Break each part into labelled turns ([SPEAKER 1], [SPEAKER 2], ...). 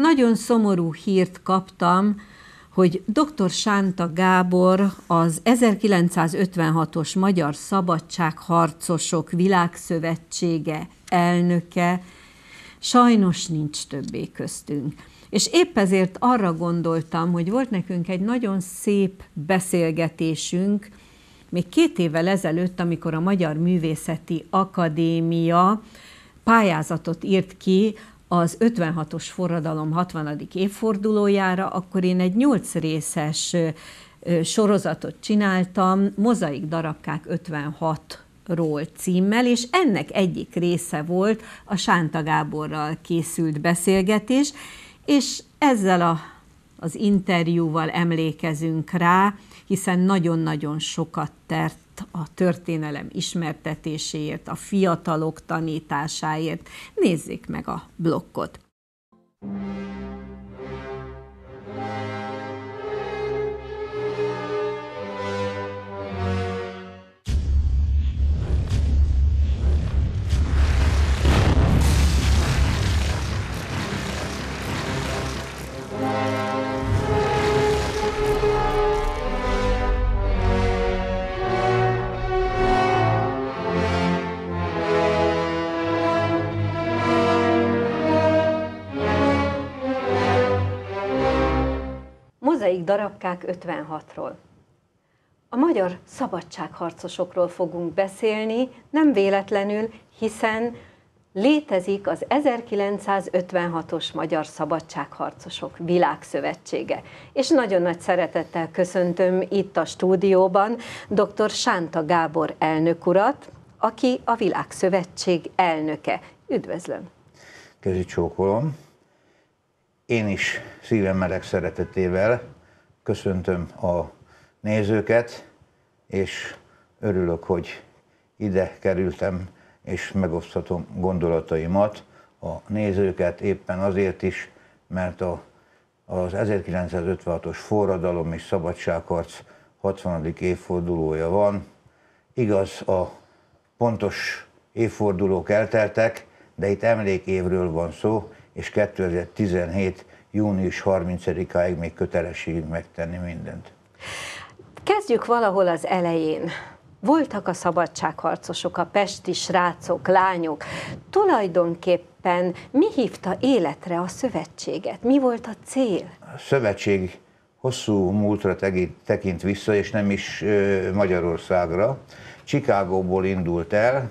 [SPEAKER 1] Nagyon szomorú hírt kaptam, hogy dr. Sánta Gábor az 1956-os Magyar Szabadságharcosok Világszövetsége elnöke sajnos nincs többé köztünk. És épp ezért arra gondoltam, hogy volt nekünk egy nagyon szép beszélgetésünk, még két évvel ezelőtt, amikor a Magyar Művészeti Akadémia pályázatot írt ki az 56-os forradalom 60. évfordulójára, akkor én egy nyolc részes sorozatot csináltam, Mozaik darabkák 56 ról címmel, és ennek egyik része volt a Sánta Gáborral készült beszélgetés, és ezzel a, az interjúval emlékezünk rá, hiszen nagyon-nagyon sokat tert a történelem ismertetéséért, a fiatalok tanításáért. Nézzék meg a blokkot! darabkák 56-ról. A magyar szabadságharcosokról fogunk beszélni, nem véletlenül, hiszen létezik az 1956-os Magyar Szabadságharcosok Világszövetsége. És nagyon nagy szeretettel köszöntöm itt a stúdióban dr. Sánta Gábor elnök urat, aki a Világszövetség elnöke. Üdvözlöm!
[SPEAKER 2] Kezi csókolom. Én is szívem meleg szeretetével köszöntöm a nézőket, és örülök, hogy ide kerültem, és megoszthatom gondolataimat a nézőket éppen azért is, mert a, az 1956-os forradalom és szabadságharc 60. évfordulója van. Igaz, a pontos évfordulók elteltek, de itt emlékévről van szó, és 2017 június 30-áig még kötelességünk megtenni mindent.
[SPEAKER 1] Kezdjük valahol az elején. Voltak a szabadságharcosok, a pesti srácok, lányok. Tulajdonképpen mi hívta életre a szövetséget? Mi volt a cél?
[SPEAKER 2] A szövetség hosszú múltra tekint vissza, és nem is Magyarországra. Csikágóból indult el,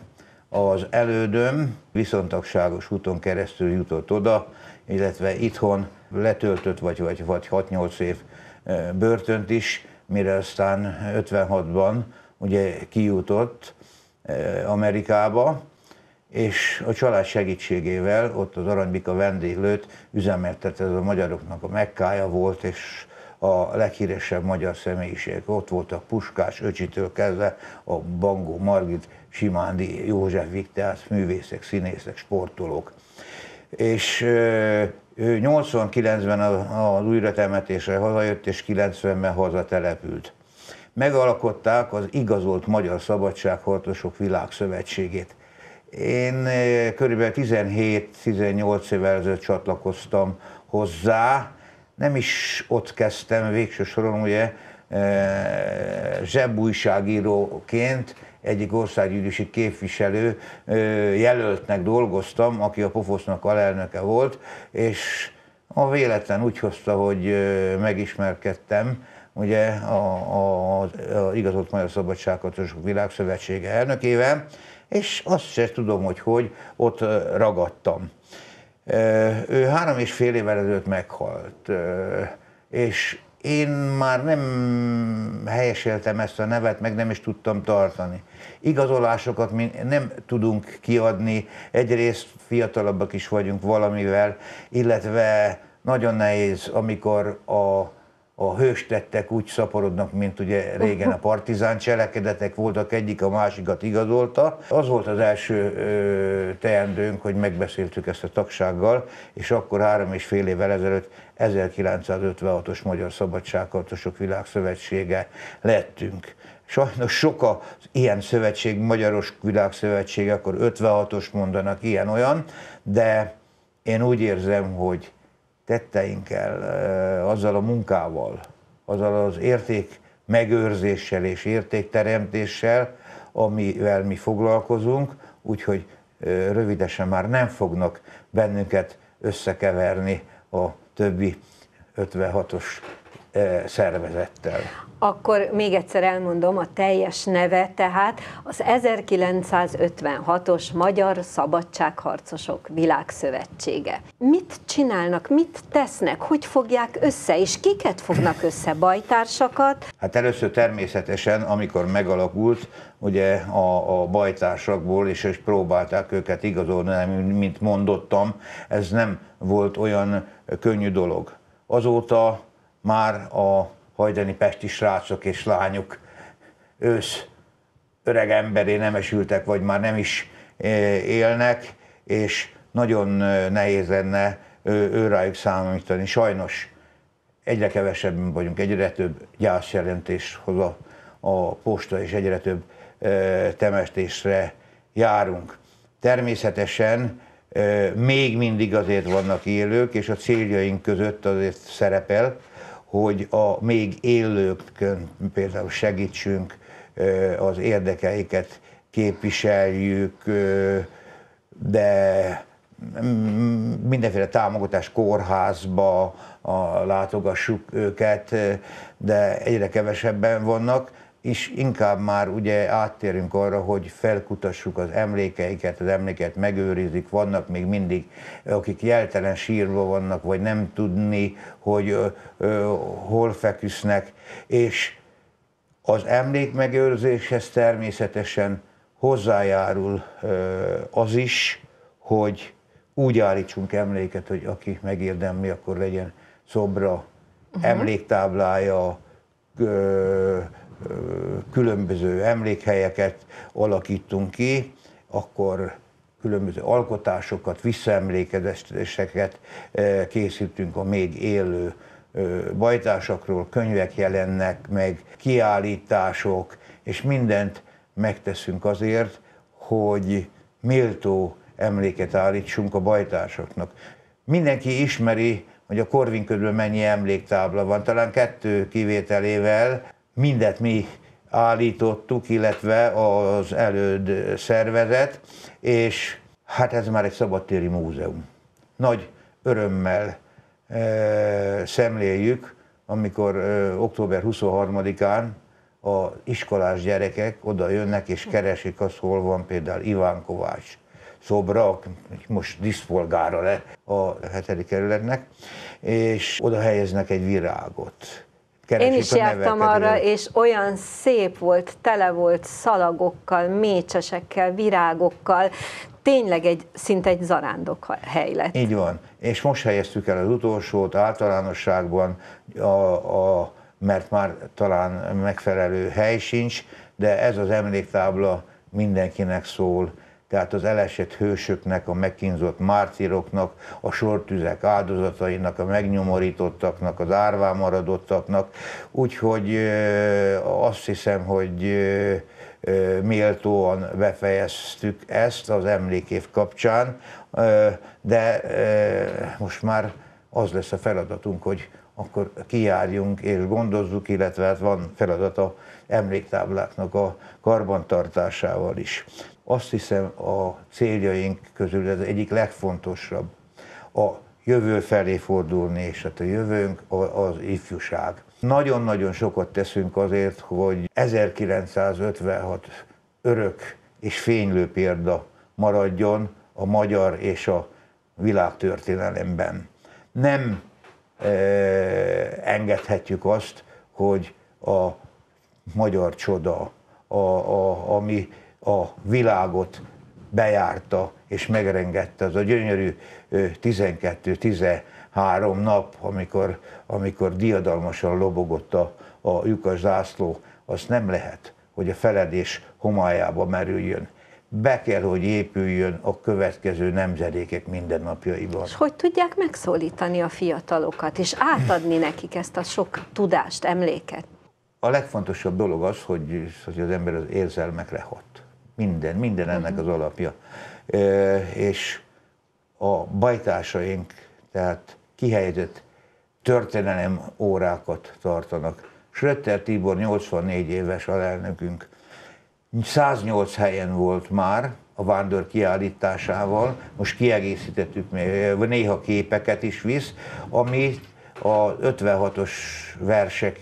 [SPEAKER 2] az elődöm viszontagságos úton keresztül jutott oda, illetve itthon letöltött, vagy, vagy, vagy 6-8 év börtönt is, mire aztán 56-ban ugye kijutott Amerikába, és a család segítségével ott az Aranybika vendéglőt üzemeltet, ez a magyaroknak a mekkája volt, és a leghíresebb magyar személyiség. Ott voltak Puskás, Öcsitől kezdve a Bangó, Margit, Simándi, József Viktász, művészek, színészek, sportolók és ő 89-ben az újratemetésre hazajött, és 90-ben hazatelepült. Megalkották az igazolt Magyar Szabadságharcosok Világszövetségét. Én körülbelül 17-18 évvel ezelőtt csatlakoztam hozzá, nem is ott kezdtem végső soron, ugye, zsebújságíróként, egyik országgyűlési képviselő jelöltnek dolgoztam, aki a Pofosznak alelnöke volt, és a véletlen úgy hozta, hogy megismerkedtem, ugye a, igazolt Magyar Szabadságkatosok Világszövetsége elnökével, és azt sem tudom, hogy hogy, ott ragadtam. Ő három és fél évvel ezelőtt meghalt, és én már nem helyeseltem ezt a nevet, meg nem is tudtam tartani. Igazolásokat mi nem tudunk kiadni, egyrészt fiatalabbak is vagyunk valamivel, illetve nagyon nehéz, amikor a a hőstettek úgy szaporodnak, mint ugye régen a partizán cselekedetek voltak, egyik a másikat igazolta. Az volt az első teendőnk, hogy megbeszéltük ezt a tagsággal, és akkor három és fél évvel ezelőtt 1956-os Magyar Szabadságharcosok Világszövetsége lettünk. Sajnos sok az ilyen szövetség, Magyaros Világszövetség, akkor 56-os mondanak, ilyen-olyan, de én úgy érzem, hogy tetteinkkel, azzal a munkával, azzal az érték megőrzéssel és értékteremtéssel, amivel mi foglalkozunk, úgyhogy rövidesen már nem fognak bennünket összekeverni a többi 56-os szervezettel.
[SPEAKER 1] Akkor még egyszer elmondom a teljes neve, tehát az 1956-os Magyar Szabadságharcosok Világszövetsége. Mit csinálnak, mit tesznek, hogy fogják össze, és kiket fognak össze, bajtársakat?
[SPEAKER 2] Hát először természetesen, amikor megalakult, ugye a, a bajtársakból, és, és próbálták őket igazolni, mint mondottam, ez nem volt olyan könnyű dolog. Azóta már a hajdani pesti srácok és lányok ősz öreg emberé nemesültek, vagy már nem is e, élnek, és nagyon e, nehéz lenne rájuk számítani. Sajnos egyre kevesebben vagyunk, egyre több gyászjelentés hoz a, a posta, és egyre több e, temestésre járunk. Természetesen még mindig azért vannak élők, és a céljaink között azért szerepel, hogy a még élőkön például segítsünk, az érdekeiket képviseljük, de mindenféle támogatás kórházba a, látogassuk őket, de egyre kevesebben vannak és inkább már ugye áttérünk arra, hogy felkutassuk az emlékeiket, az emléket megőrizik, vannak még mindig, akik jeltelen sírva vannak, vagy nem tudni, hogy ö, ö, hol feküsznek, és az emlék megőrzéshez természetesen hozzájárul ö, az is, hogy úgy állítsunk emléket, hogy aki megérdemli, akkor legyen szobra, uh-huh. emléktáblája, ö, különböző emlékhelyeket alakítunk ki, akkor különböző alkotásokat, visszaemlékezéseket eh, készítünk a még élő eh, bajtársakról, könyvek jelennek meg, kiállítások, és mindent megteszünk azért, hogy méltó emléket állítsunk a bajtársaknak. Mindenki ismeri, hogy a körül mennyi emléktábla van, talán kettő kivételével, mindet mi állítottuk, illetve az előd szervezet, és hát ez már egy szabadtéri múzeum. Nagy örömmel e, szemléljük, amikor e, október 23-án az iskolás gyerekek oda jönnek és keresik azt, hol van például Iván Kovács szobra, most diszpolgára le a hetedik kerületnek, és oda helyeznek egy virágot. Keresik Én is jártam arra,
[SPEAKER 1] és olyan szép volt, tele volt szalagokkal, mécsesekkel, virágokkal, tényleg egy, szinte egy zarándok hely lett.
[SPEAKER 2] Így van, és most helyeztük el az utolsót általánosságban, a, a, mert már talán megfelelő hely sincs, de ez az emléktábla mindenkinek szól, tehát az elesett hősöknek, a megkínzott márciroknak, a sortüzek áldozatainak, a megnyomorítottaknak, az árván maradottaknak. Úgyhogy azt hiszem, hogy méltóan befejeztük ezt az emlékév kapcsán, de most már az lesz a feladatunk, hogy akkor kijárjunk és gondozzuk, illetve hát van feladat a emléktábláknak a karbantartásával is azt hiszem a céljaink közül ez egyik legfontosabb. A jövő felé fordulni, és hát a jövőnk az ifjúság. Nagyon-nagyon sokat teszünk azért, hogy 1956 örök és fénylő példa maradjon a magyar és a világtörténelemben. Nem e, engedhetjük azt, hogy a magyar csoda, a, a, ami a világot bejárta és megrengette az a gyönyörű 12-13 nap, amikor, amikor diadalmasan lobogott a, a lyukas zászló, azt nem lehet, hogy a feledés homályába merüljön. Be kell, hogy épüljön a következő nemzedékek mindennapjaiban. És hogy
[SPEAKER 1] tudják megszólítani a fiatalokat, és átadni nekik ezt a sok tudást, emléket?
[SPEAKER 2] A legfontosabb dolog az, hogy, hogy az ember az érzelmekre hat minden, minden ennek az alapja. És a bajtársaink, tehát kihelyezett történelem órákat tartanak. Schröter Tibor 84 éves alelnökünk 108 helyen volt már a vándor kiállításával, most kiegészítettük, néha képeket is visz, amit a 56-os versek,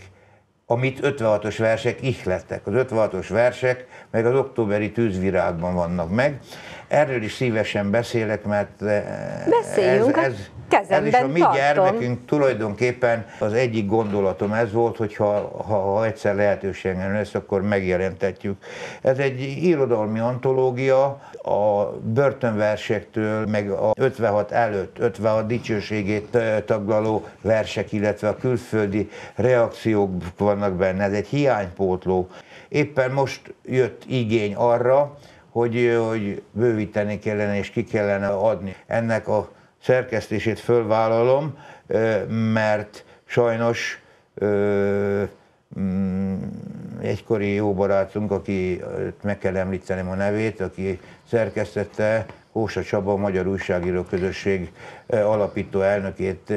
[SPEAKER 2] amit 56-os versek ihlettek. Az 56-os versek meg az októberi tűzvirágban vannak meg. Erről is szívesen beszélek, mert eh, Beszéljünk, ez,
[SPEAKER 1] ez, ez is a mi tartom. gyermekünk
[SPEAKER 2] tulajdonképpen az egyik gondolatom ez volt, hogy ha, ha, ha egyszer lehetőségen lesz, akkor megjelentetjük. Ez egy irodalmi antológia a börtönversektől, meg a 56 előtt, 56 dicsőségét eh, taglaló versek, illetve a külföldi reakciók vannak benne. Ez egy hiánypótló. Éppen most jött igény arra, hogy, hogy bővíteni kellene és ki kellene adni. Ennek a szerkesztését fölvállalom, mert sajnos mm, egykori jó barátunk, aki meg kell említenem a nevét, aki szerkesztette Kósa Csaba, a Magyar Újságíró Közösség alapító elnökét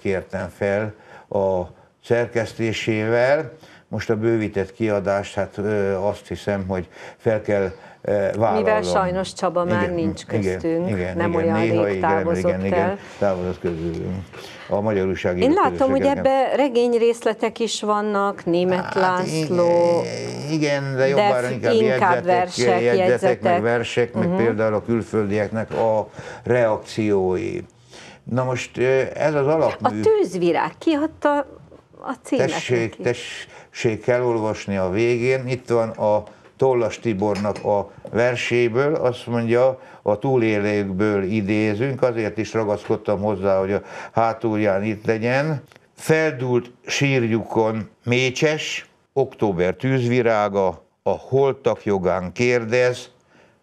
[SPEAKER 2] kértem fel a szerkesztésével, most a bővített kiadást, hát ö, azt hiszem, hogy fel kell ö, vállalnom. Mivel sajnos Csaba igen, már nincs köztünk, igen, igen, nem igen, olyan néha, rég távozott igen, igen, el. Igen, távozott közülünk. A magyar újságíró Én látom, hogy ebbe
[SPEAKER 1] regény részletek is vannak, Német hát, László.
[SPEAKER 2] Igen, de jobbára de inkább, inkább jegyzetek, versek, jegyzetek, jegyzetek, meg versek, uh-huh. meg például a külföldieknek a reakciói. Na most ez az alapmű... A
[SPEAKER 1] tűzvirág kiadta a címet. Tessék, neki.
[SPEAKER 2] tessék elolvasni a végén, itt van a Tollas Tibornak a verséből, azt mondja, a túlélőkből idézünk, azért is ragaszkodtam hozzá, hogy a hátulján itt legyen. Feldult sírjukon mécses, október tűzvirága, a holtak jogán kérdez,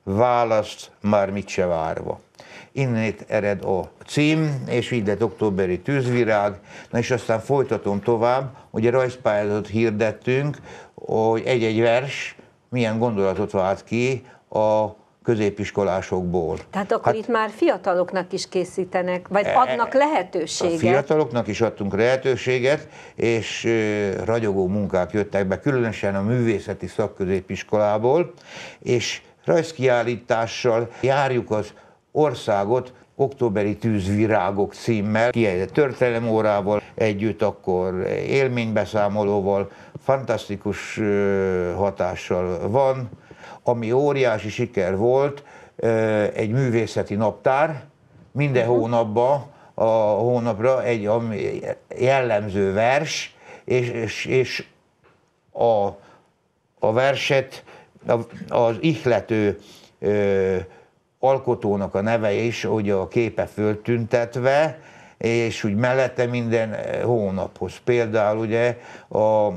[SPEAKER 2] választ már mit se várva. Innét ered a cím, és így lett októberi tűzvirág, na és aztán folytatom tovább, ugye rajzpályázatot hirdettünk, hogy egy-egy vers milyen gondolatot vált ki a középiskolásokból. Tehát akkor hát, itt
[SPEAKER 1] már fiataloknak is készítenek, vagy e- adnak e- lehetőséget? A
[SPEAKER 2] fiataloknak is adtunk lehetőséget, és e, ragyogó munkák jöttek be, különösen a művészeti szakközépiskolából, és rajzkiállítással járjuk az országot októberi tűzvirágok címmel, kiejtett történelemórával együtt, akkor élménybeszámolóval, fantasztikus hatással van, ami óriási siker volt, egy művészeti naptár, minden mhm. hónapban, a hónapra egy jellemző vers, és, és, és a, a verset az ihlető alkotónak a neve is ugye a képe föltüntetve, és úgy mellette minden eh, hónaphoz. Például ugye a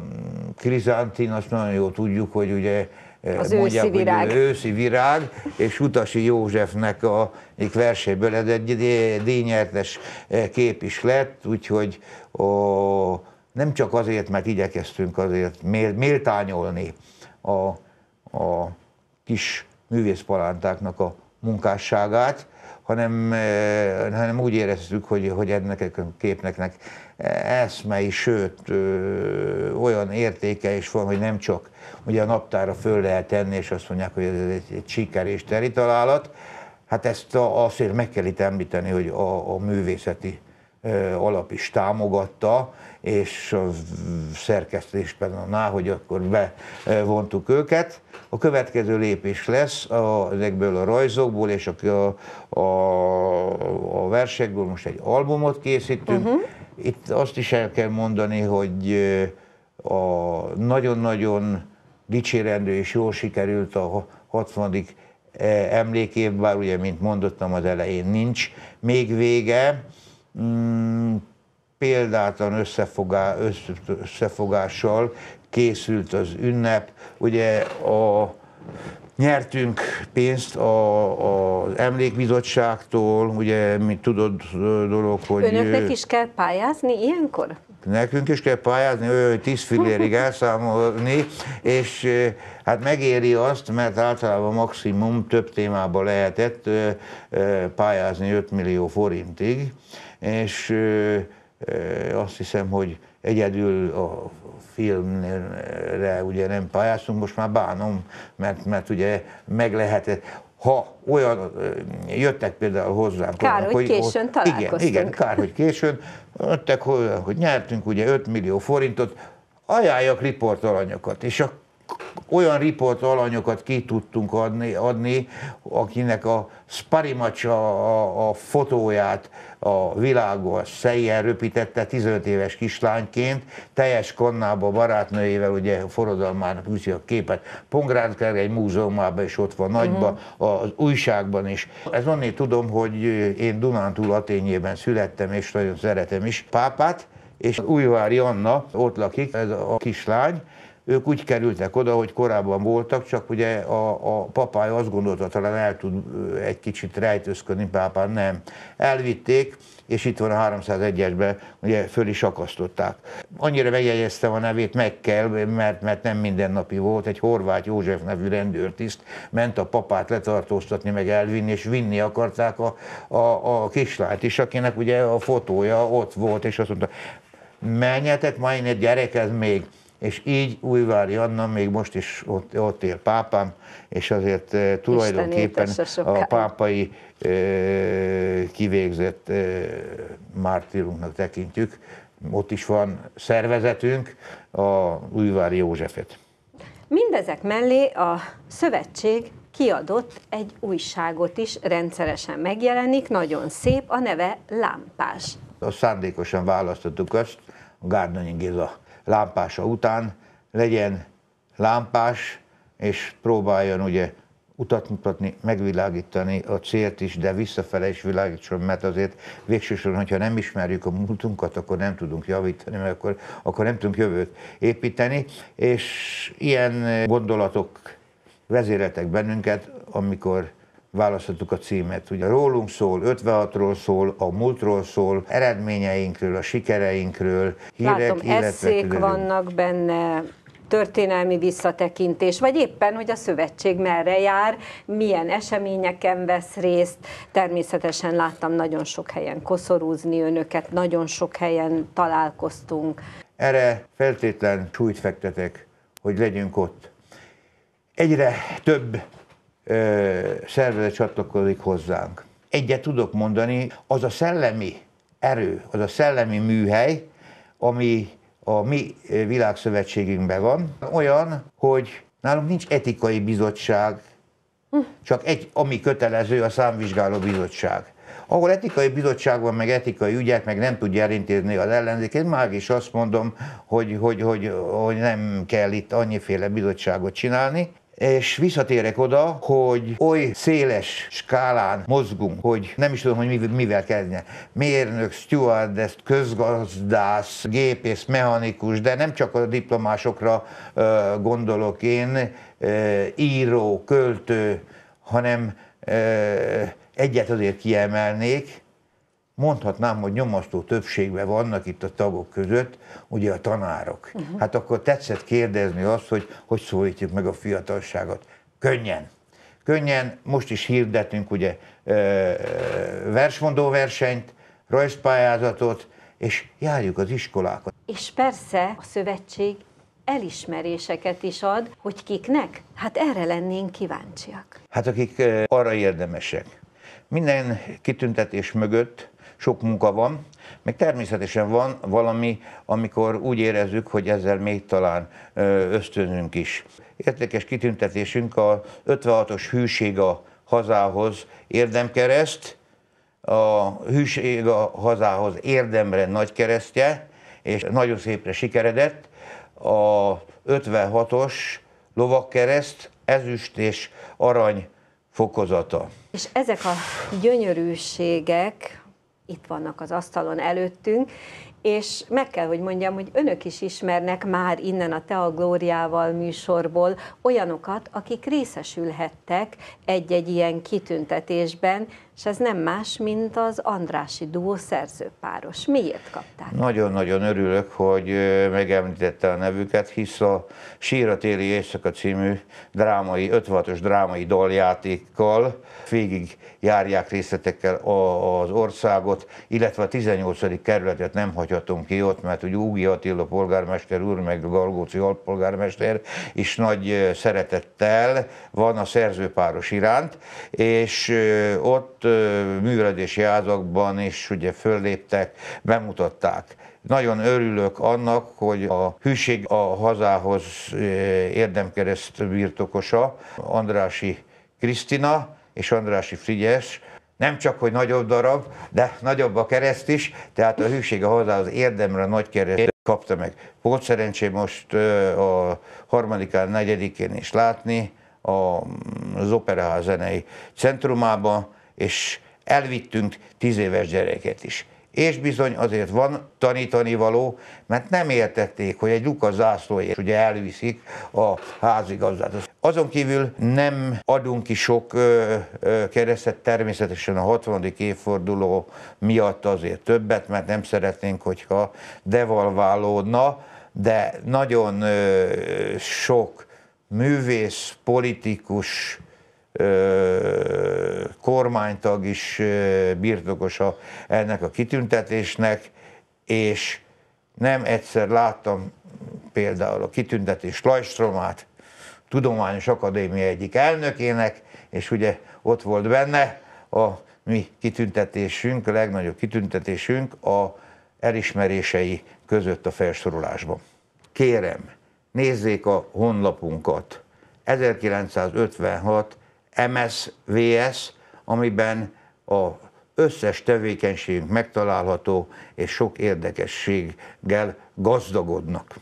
[SPEAKER 2] krizantin, azt nagyon jól tudjuk, hogy ugye eh, az mondják, őszi virág. Hogy őszi virág, és Utasi Józsefnek a egyik verséből ez egy díjnyertes eh, kép is lett, úgyhogy a, nem csak azért, mert igyekeztünk azért méltányolni a, a kis művészpalántáknak a munkásságát, hanem, eh, hanem úgy éreztük, hogy, hogy ennek a képnek eszmei, sőt, olyan értéke is van, hogy nem csak ugye a naptára föl lehet tenni, és azt mondják, hogy ez egy, egy siker és teri találat, hát ezt azért meg kell itt említeni, hogy a, a művészeti alap is támogatta, és a szerkesztésben annál, hogy akkor bevontuk őket. A következő lépés lesz a, ezekből a rajzokból és a, a, a versekből most egy albumot készítünk. Uh-huh. Itt azt is el kell mondani, hogy a nagyon-nagyon dicsérendő és jól sikerült a 60 emlékév, bár ugye, mint mondottam az elején, nincs még vége, Mm, példátlan összefogással készült az ünnep. Ugye a, nyertünk pénzt a, az emlékbizottságtól, ugye, mint tudod dolog, hogy... Önöknek is
[SPEAKER 1] kell pályázni ilyenkor?
[SPEAKER 2] Nekünk is kell pályázni, ő tíz fillérig elszámolni, és hát megéri azt, mert általában maximum több témában lehetett pályázni 5 millió forintig és azt hiszem, hogy egyedül a filmre ugye nem pályáztunk, most már bánom, mert, mert ugye meg lehetett, ha olyan, jöttek például hozzám. Kár, korának, hogy későn ott, Igen, igen, kár, hogy későn. Jöttek, hogy nyertünk ugye 5 millió forintot, ajánljak riportalanyokat, és akkor olyan riport alanyokat ki tudtunk adni, adni akinek a Sparimacsa a, a fotóját a világos szeljen röpítette 15 éves kislányként, teljes kannába barátnőjével, ugye forradalmának viszi a képet. Pongrád kell egy múzeumában is ott van, nagyba, uh-huh. az újságban is. Ez onnét tudom, hogy én Dunántúl Atényében születtem, és nagyon szeretem is pápát, és Újvári Anna ott lakik, ez a kislány, ők úgy kerültek oda, hogy korábban voltak, csak ugye a, a papája azt gondolta, talán el tud egy kicsit rejtőzködni, pápán nem. Elvitték, és itt van a 301-esben, ugye föl is akasztották. Annyira megjegyeztem a nevét, meg kell, mert, mert nem mindennapi volt, egy horvát József nevű rendőrtiszt ment a papát letartóztatni, meg elvinni, és vinni akarták a, a, a kislányt is, akinek ugye a fotója ott volt, és azt mondta, menjetek majd egy gyerekez még, és így Újvári Anna még most is ott, ott él pápám, és azért eh, tulajdonképpen a pápai eh, kivégzett eh, mártírunknak tekintjük. Ott is van szervezetünk, a Újvári Józsefet.
[SPEAKER 1] Mindezek mellé a szövetség kiadott egy újságot is, rendszeresen megjelenik, nagyon szép, a neve Lámpás.
[SPEAKER 2] A szándékosan választottuk azt, a Gárdanyi Géza lámpása után legyen lámpás, és próbáljon ugye utat mutatni, megvilágítani a célt is, de visszafele is világítson, mert azért végsősorban, hogyha nem ismerjük a múltunkat, akkor nem tudunk javítani, mert akkor, akkor nem tudunk jövőt építeni, és ilyen gondolatok vezéretek bennünket, amikor választottuk a címet. Ugye rólunk szól, 56-ról szól, a múltról szól, eredményeinkről, a sikereinkről, hírek, Látom, eszék vannak
[SPEAKER 1] benne, történelmi visszatekintés, vagy éppen, hogy a szövetség merre jár, milyen eseményeken vesz részt. Természetesen láttam nagyon sok helyen koszorúzni önöket, nagyon sok helyen találkoztunk.
[SPEAKER 2] Erre feltétlen súlyt fektetek, hogy legyünk ott. Egyre több szervezet csatlakozik hozzánk. Egyet tudok mondani, az a szellemi erő, az a szellemi műhely, ami a mi világszövetségünkben van, olyan, hogy nálunk nincs etikai bizottság, csak egy, ami kötelező, a számvizsgáló bizottság. Ahol etikai bizottság van, meg etikai ügyek, meg nem tudja elintézni az ellenzékét, már is azt mondom, hogy, hogy, hogy, hogy nem kell itt annyiféle bizottságot csinálni, és visszatérek oda, hogy oly széles skálán mozgunk, hogy nem is tudom, hogy mivel kezdjen. Mérnök, stewardess, közgazdász, gépész, mechanikus, de nem csak a diplomásokra gondolok én, író, költő, hanem egyet azért kiemelnék, mondhatnám, hogy nyomasztó többségben vannak itt a tagok között, ugye a tanárok. Uh-huh. Hát akkor tetszett kérdezni azt, hogy hogy szólítjuk meg a fiatalságot. Könnyen. Könnyen, most is hirdetünk ugye versmondó versenyt, rajzpályázatot, és járjuk az iskolákat.
[SPEAKER 1] És persze a szövetség elismeréseket is ad, hogy kiknek? Hát erre lennénk kíváncsiak.
[SPEAKER 2] Hát akik arra érdemesek. Minden kitüntetés mögött sok munka van, meg természetesen van valami, amikor úgy érezzük, hogy ezzel még talán ösztönünk is. Értékes kitüntetésünk a 56-os hűség a hazához érdemkereszt, a hűség a hazához érdemre nagy keresztje, és nagyon szépre sikeredett. A 56-os lovakkereszt, ezüst és arany fokozata.
[SPEAKER 1] És ezek a gyönyörűségek, itt vannak az asztalon előttünk, és meg kell, hogy mondjam, hogy önök is ismernek már innen a Te a Glóriával műsorból olyanokat, akik részesülhettek egy-egy ilyen kitüntetésben, és ez nem más, mint az Andrási duó szerzőpáros. Miért kapták?
[SPEAKER 2] Nagyon-nagyon örülök, hogy megemlítette a nevüket, hisz a Síra téli éjszaka című drámai, 56-os drámai doljátékkal végig járják részletekkel az országot, illetve a 18. kerületet nem hagyhatunk ki ott, mert ugye Ugi Attila polgármester úr, meg Galgóci alpolgármester is nagy szeretettel van a szerzőpáros iránt, és ott művelődési házakban is ugye fölléptek, bemutatták. Nagyon örülök annak, hogy a hűség a hazához érdemkereszt birtokosa, Andrási Krisztina és Andrási Frigyes, nem csak, hogy nagyobb darab, de nagyobb a kereszt is, tehát a hűség a hazához érdemre nagy kereszt kapta meg. Volt szerencsém most a harmadikán, negyedikén is látni mm, az Operaház zenei centrumában, és elvittünk tíz éves gyereket is. És bizony azért van tanítani való, mert nem értették, hogy egy Luka zászlóért ugye elviszik a házigazdát. Azon kívül nem adunk ki sok ö, ö, keresztet, természetesen a 60. évforduló miatt azért többet, mert nem szeretnénk, hogyha devalválódna, de nagyon ö, sok művész, politikus, kormánytag is birtokosa ennek a kitüntetésnek, és nem egyszer láttam például a kitüntetés Lajstromát, Tudományos Akadémia egyik elnökének, és ugye ott volt benne a mi kitüntetésünk, a legnagyobb kitüntetésünk a elismerései között a felsorolásban. Kérem, nézzék a honlapunkat. 1956 MSVS, amiben a összes tevékenységünk megtalálható, és sok érdekességgel gazdagodnak.